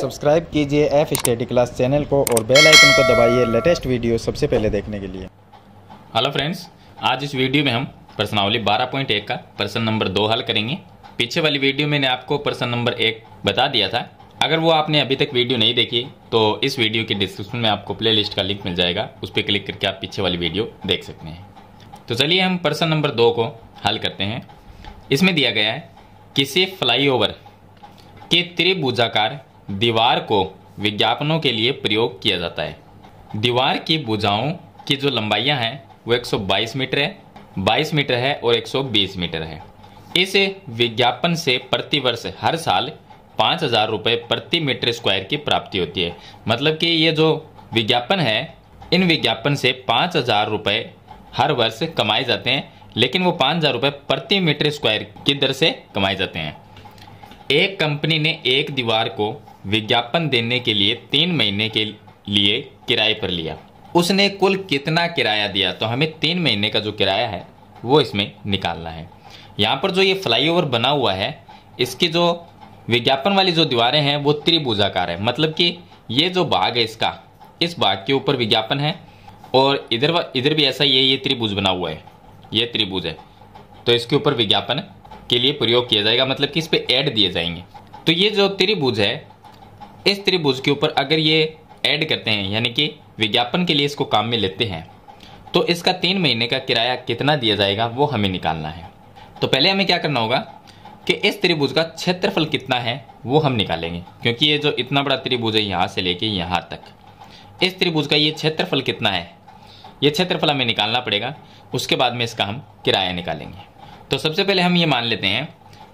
subscribe कीजिए F study class channel को और बेल आइकन को दबाइए लेटेस्ट वीडियो सबसे पहले देखने के लिए हेलो फ्रेंड्स आज इस वीडियो में हम प्रश्नावली 12.1 का प्रश्न नंबर दो हल करेंगे पीछे वाली वीडियो मैंने आपको प्रश्न नंबर एक बता दिया था अगर वो आपने अभी तक वीडियो नहीं देखी तो इस वीडियो के डिस्क्रिप्शन में आपको प्ले का लिंक मिल जाएगा उस पर क्लिक करके आप पीछे वाली वीडियो देख सकते हैं तो चलिए हम प्रश्न नंबर दो को हल करते हैं इसमें दिया गया है किसी फ्लाईओवर के त्रिभुजाकार दीवार को विज्ञापनों के लिए प्रयोग किया जाता है दीवार की भुजाओं की जो लंबाइयां हैं वो 122 मीटर है 22 मीटर है और 120 मीटर है इस विज्ञापन से प्रतिवर्ष हर साल पाँच हजार रुपये प्रति मीटर स्क्वायर की प्राप्ति होती है मतलब कि ये जो विज्ञापन है इन विज्ञापन से पाँच हजार रुपये हर वर्ष कमाए जाते हैं लेकिन वो पाँच हजार रुपये प्रति मीटर स्क्वायर की दर से कमाए जाते हैं एक कंपनी ने एक दीवार को विज्ञापन देने के लिए तीन महीने के लिए किराए पर लिया उसने कुल कितना किराया दिया तो हमें तीन महीने का जो किराया है वो इसमें निकालना है यहाँ पर जो ये फ्लाईओवर बना हुआ है इसकी जो विज्ञापन वाली जो दीवारें हैं वो त्रिभुजाकार है मतलब कि ये जो बाघ है इसका इस बाघ के ऊपर विज्ञापन है और इधर इधर भी ऐसा ये ये त्रिभुज बना हुआ है ये त्रिभुज है तो इसके ऊपर विज्ञापन के लिए प्रयोग किया जाएगा मतलब कि इस पर ऐड दिए जाएंगे तो ये जो त्रिभुज है इस त्रिभुज के ऊपर अगर ये ऐड करते हैं यानी कि विज्ञापन के लिए इसको काम में लेते हैं तो इसका तीन महीने का किराया कितना दिया जाएगा वो हमें निकालना है तो पहले हमें क्या करना होगा कि इस त्रिभुज का क्षेत्रफल कितना है वो हम निकालेंगे क्योंकि ये जो इतना बड़ा त्रिभुज है यहाँ से लेके यहाँ तक इस त्रिभुज का ये क्षेत्रफल कितना है ये क्षेत्रफल हमें निकालना पड़ेगा उसके बाद में इसका हम किराया निकालेंगे तो सबसे पहले हम ये मान लेते हैं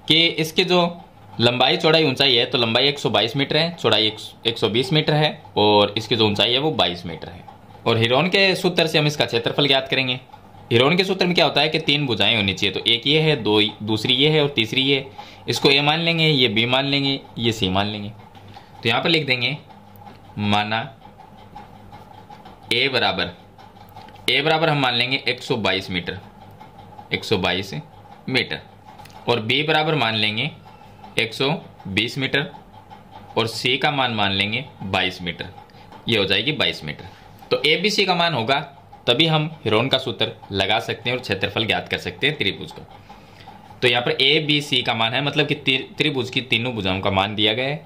कि इसके जो लंबाई चौड़ाई ऊंचाई है तो लंबाई 122 मीटर है चौड़ाई 120 मीटर है और इसकी जो ऊंचाई है वो 22 मीटर है और हिरोन के सूत्र से हम इसका क्षेत्रफल ज्ञात करेंगे हिरोन के सूत्र में क्या होता है कि तीन भुजाएं होनी चाहिए तो एक ये है दो दूसरी ये है और तीसरी ये इसको ए मान लेंगे ये बी मान लेंगे ये सी मान लेंगे तो यहाँ पर लिख देंगे माना ए बराबर ए बराबर हम मान लेंगे एक मीटर एक मीटर और बी बराबर मान लेंगे 120 मीटर और सी का मान मान लेंगे 22 मीटर ये हो जाएगी 22 मीटर तो ए बी सी का मान होगा तभी हम हिरोन का सूत्र लगा सकते हैं और क्षेत्रफल ज्ञात कर सकते हैं त्रिभुज का तो यहाँ पर ए बी सी का मान है मतलब कि त्रिभुज की तीनों भुजाओं का मान दिया गया है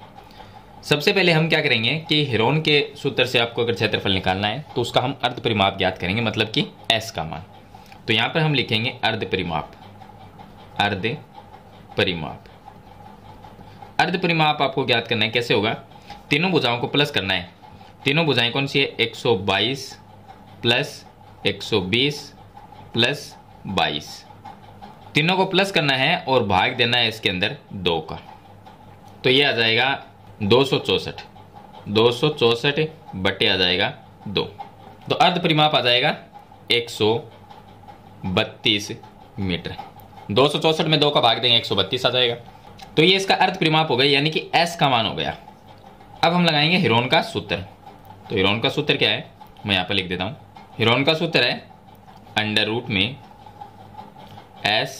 सबसे पहले हम क्या करेंगे कि हिरोन के सूत्र से आपको अगर क्षेत्रफल निकालना है तो उसका हम अर्ध परिमाप ज्ञात करेंगे मतलब कि एस का मान तो यहाँ पर हम लिखेंगे अर्ध परिमाप अर्ध परिमाप अर्ध परिमाप आपको ज्ञात करना है कैसे होगा तीनों भुजाओं को प्लस करना है तीनों भुजाएं कौन सी है 122 प्लस 120 प्लस 22 तीनों को प्लस करना है और भाग देना है इसके अंदर दो का तो ये आ जाएगा दो सौ बटे आ जाएगा दो तो अर्ध परिमाप आ जाएगा एक मीटर दो में दो का भाग देंगे एक आ जाएगा तो ये इसका अर्थ परिमाप हो गया यानी कि एस का मान हो गया अब हम लगाएंगे हिरोन का सूत्र तो हिरोन का सूत्र क्या है मैं यहां पर लिख देता हूं हिरोन का सूत्र है अंडर रूट में एस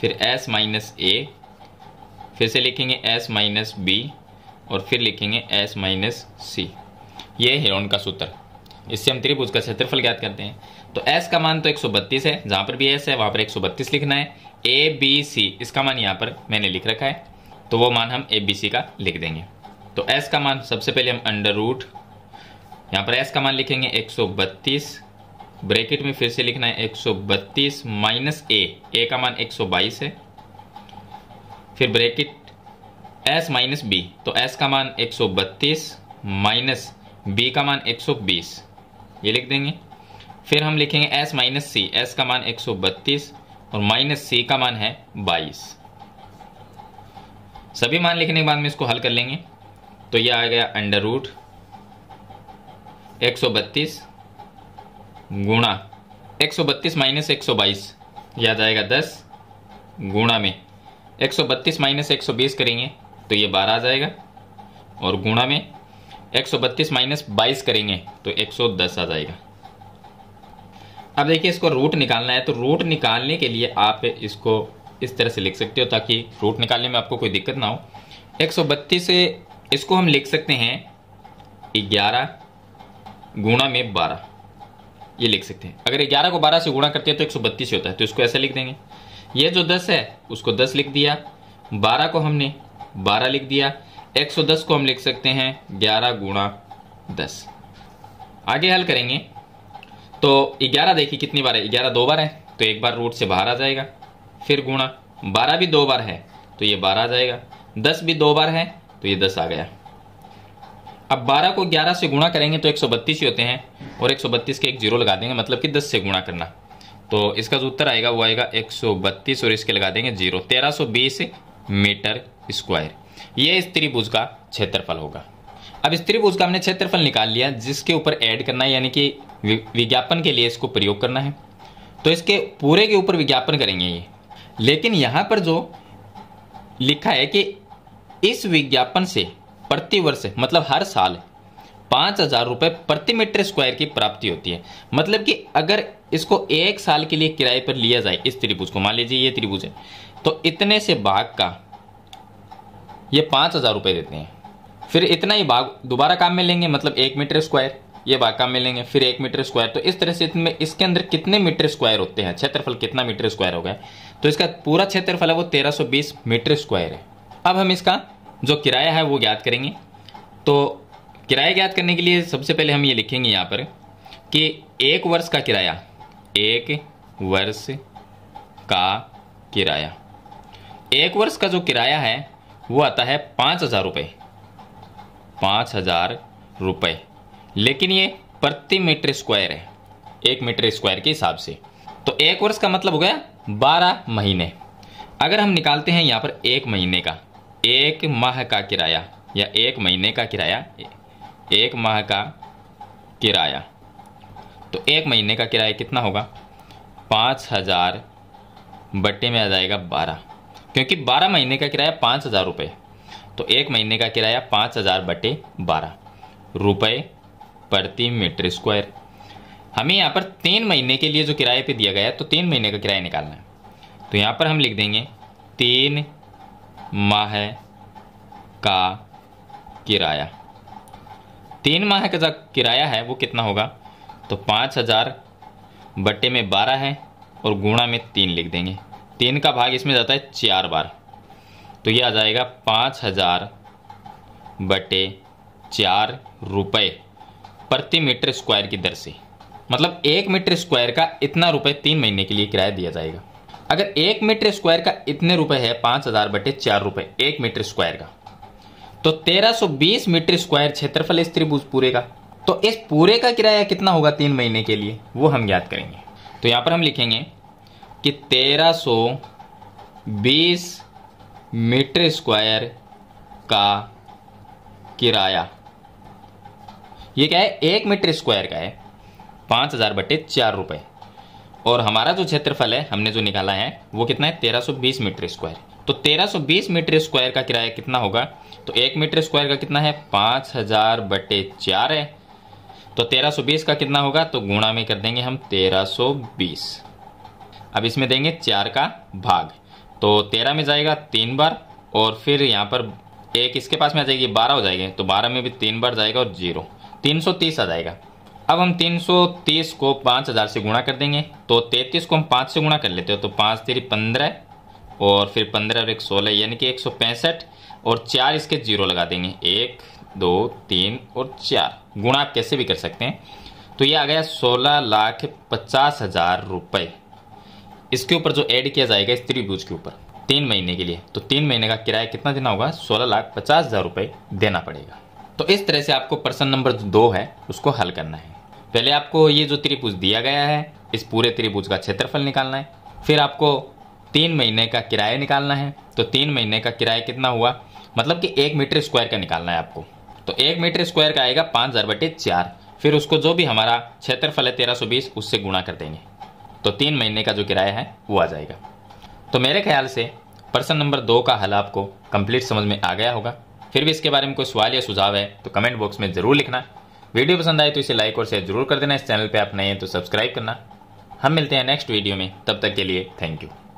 फिर एस माइनस ए फिर से लिखेंगे एस माइनस बी और फिर लिखेंगे एस माइनस सी ये हिरोन का सूत्र इससे हम त्रिभुज का क्षेत्रफल ज्ञात करते हैं तो एस का मान तो 132 है जहां पर भी एस है वहां पर 132 लिखना है ए बी सी इसका मान यहाँ पर मैंने लिख रखा है तो वो मान हम ए बी सी का लिख देंगे तो एस का मान सबसे पहले हम अंडर रूट यहाँ पर एस का मान लिखेंगे 132 ब्रैकेट में फिर से लिखना है 132 माइनस ए ए का मान 122 है फिर ब्रैकेट एस माइनस बी तो एस का मान 132 माइनस बी का मान 120 ये लिख देंगे फिर हम लिखेंगे एस माइनस सी एस का मान 132 और माइनस सी का मान है 22 सभी मान लिखने के बाद में इसको हल कर लेंगे तो ये आ गया अंडर रूट एक गुणा 132 माइनस 122 याद आएगा 10 गुणा में 132 माइनस 120 करेंगे तो ये 12 आ जाएगा और गुणा में एक सौ बत्तीस माइनस बाईस करेंगे तो एक सौ दस आ जाएगा अब देखिए इसको रूट निकालना है तो रूट निकालने के लिए आप इसको इस तरह से लिख सकते हो ताकि रूट निकालने में आपको कोई दिक्कत ना हो एक सौ बत्तीस इसको हम लिख सकते हैं ग्यारह गुणा में बारह ये लिख सकते हैं अगर ग्यारह को बारह से गुणा करते हैं तो एक सौ बत्तीस होता है तो इसको ऐसे लिख देंगे ये जो दस है उसको दस लिख दिया बारह को हमने बारह लिख दिया 110 को हम लिख सकते हैं 11 गुणा दस आगे हल करेंगे तो 11 देखिए कितनी बार है 11 दो बार है तो एक बार रूट से बाहर आ जाएगा फिर गुणा 12 भी दो बार है तो ये 12 आ जाएगा 10 भी दो बार है तो ये 10 आ गया अब 12 को 11 से गुणा करेंगे तो 132 ही होते हैं और 132 के एक जीरो लगा देंगे मतलब कि 10 से गुणा करना तो इसका जो उत्तर आएगा वो आएगा 132 और इसके लगा देंगे जीरो 1320 मीटर स्क्वायर ये इस त्रिभुज का क्षेत्रफल होगा अब इस त्रिभुज का हमने क्षेत्रफल निकाल लिया जिसके ऊपर ऐड करना है यानी कि विज्ञापन के लिए इसको प्रयोग करना है तो इसके पूरे के ऊपर विज्ञापन करेंगे ये लेकिन यहाँ पर जो लिखा है कि इस विज्ञापन से प्रतिवर्ष मतलब हर साल पाँच हजार रुपये प्रति मीटर स्क्वायर की प्राप्ति होती है मतलब कि अगर इसको एक साल के लिए किराए पर लिया जाए इस त्रिभुज को मान लीजिए ये त्रिभुज है तो इतने से भाग का ये पाँच हज़ार रुपये देते हैं फिर इतना ही भाग दोबारा काम में लेंगे मतलब एक मीटर स्क्वायर ये भाग काम में लेंगे फिर एक मीटर स्क्वायर तो इस तरह से इतने इसके अंदर कितने मीटर स्क्वायर होते हैं क्षेत्रफल कितना मीटर स्क्वायर होगा तो इसका पूरा क्षेत्रफल है वो तेरह मीटर स्क्वायर है अब हम इसका जो किराया है वो ज्ञात करेंगे तो किराया ज्ञात करने के लिए सबसे पहले हम ये लिखेंगे यहाँ पर कि एक वर्ष का किराया एक वर्ष का किराया एक वर्ष का जो किराया है वो आता है पाँच हज़ार रुपये पाँच हज़ार रुपये लेकिन ये प्रति मीटर स्क्वायर है एक मीटर स्क्वायर के हिसाब से तो एक वर्ष का मतलब हो गया बारह महीने अगर हम निकालते हैं यहाँ पर एक महीने का एक माह का किराया या एक महीने का किराया एक माह का किराया तो एक महीने का किराया कितना होगा पाँच हज़ार बट्टे में आ जाएगा बारह क्योंकि 12 महीने का किराया पाँच हज़ार रुपये तो एक महीने का किराया पाँच हज़ार बटे बारह रुपये प्रति मीटर स्क्वायर हमें यहाँ पर तीन महीने के लिए जो किराए पे दिया गया है तो तीन महीने का किराया निकालना है तो यहाँ पर हम लिख देंगे तीन माह का किराया तीन माह का जो किराया है वो कितना होगा तो पाँच हज़ार बट्टे में बारह है और गुणा में तीन लिख देंगे तीन का भाग इसमें जाता है चार बार तो ये आ जाएगा पाँच हजार बटे चार रुपये प्रति मीटर स्क्वायर की दर से मतलब एक मीटर स्क्वायर का इतना रुपए तीन महीने के लिए किराया दिया जाएगा अगर एक मीटर स्क्वायर का इतने रुपए है पाँच हजार बटे चार रुपये एक मीटर स्क्वायर का तो 1320 मीटर स्क्वायर क्षेत्रफल इस त्रिभुज पूरे का तो इस पूरे का किराया कितना होगा तीन महीने के लिए वो हम याद करेंगे तो यहाँ पर हम लिखेंगे कि 1320 मीटर स्क्वायर का किराया ये क्या है एक मीटर स्क्वायर का है पांच हज़ार बटे चार रुपए और हमारा जो क्षेत्रफल है हमने जो निकाला है वो कितना है 1320 मीटर स्क्वायर तो 1320 मीटर स्क्वायर का किराया कितना होगा तो एक मीटर स्क्वायर का कितना है पांच हज़ार बटे चार है तो 1320 का कितना होगा तो गुणा में कर देंगे हम 1320 अब इसमें देंगे चार का भाग तो तेरह में जाएगा तीन बार और फिर यहाँ पर एक इसके पास में आ जाएगी बारह हो जाएगी तो बारह में भी तीन बार जाएगा और जीरो तीन सौ तीस आ जाएगा अब हम तीन सौ तीस को हजार से गुणा कर देंगे तो तैतीस को हम पाँच से गुणा कर लेते हो तो पाँच तेरी पंद्रह और फिर पंद्रह और एक सोलह यानी कि एक सौ पैंसठ और चार इसके जीरो लगा देंगे एक दो तीन और चार गुणा आप कैसे भी कर सकते हैं तो ये आ गया सोलह लाख पचास हजार रुपये इसके ऊपर जो ऐड किया जाएगा इस त्रिभुज के ऊपर तीन महीने के लिए तो तीन महीने का किराया कितना देना होगा सोलह लाख पचास हजार रुपए देना पड़ेगा तो इस तरह से आपको प्रश्न नंबर दो है उसको हल करना है पहले आपको ये जो त्रिभुज दिया गया है इस पूरे त्रिभुज का क्षेत्रफल निकालना है फिर आपको तीन महीने का किराया निकालना है तो तीन महीने का किराया कितना हुआ मतलब कि एक मीटर स्क्वायर का निकालना है आपको तो एक मीटर स्क्वायर का आएगा पाँच हज़ार बटे चार फिर उसको जो भी हमारा क्षेत्रफल है तेरह सौ बीस उससे गुणा कर देंगे तो तीन महीने का जो किराया है वो आ जाएगा तो मेरे ख्याल से प्रश्न नंबर दो का हल आपको कंप्लीट समझ में आ गया होगा फिर भी इसके बारे में कोई सवाल या सुझाव है तो कमेंट बॉक्स में ज़रूर लिखना वीडियो पसंद आए तो इसे लाइक और शेयर जरूर कर देना इस चैनल पर आप नए हैं तो सब्सक्राइब करना हम मिलते हैं नेक्स्ट वीडियो में तब तक के लिए थैंक यू